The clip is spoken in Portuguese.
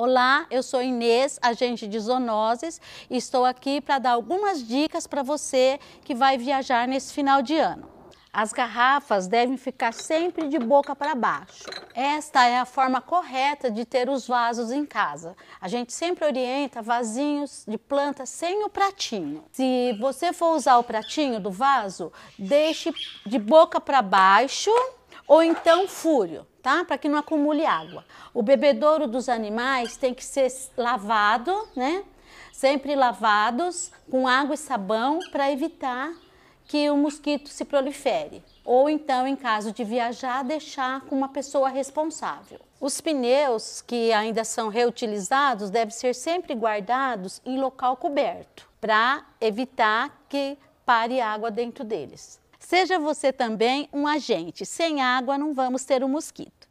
Olá, eu sou Inês, agente de zoonoses, e estou aqui para dar algumas dicas para você que vai viajar nesse final de ano. As garrafas devem ficar sempre de boca para baixo. Esta é a forma correta de ter os vasos em casa. A gente sempre orienta vasinhos de planta sem o pratinho. Se você for usar o pratinho do vaso, deixe de boca para baixo ou então fúrio, tá? Para que não acumule água. O bebedouro dos animais tem que ser lavado, né? Sempre lavados com água e sabão para evitar que o mosquito se prolifere. Ou então, em caso de viajar, deixar com uma pessoa responsável. Os pneus que ainda são reutilizados devem ser sempre guardados em local coberto para evitar que pare água dentro deles. Seja você também um agente. Sem água não vamos ter um mosquito.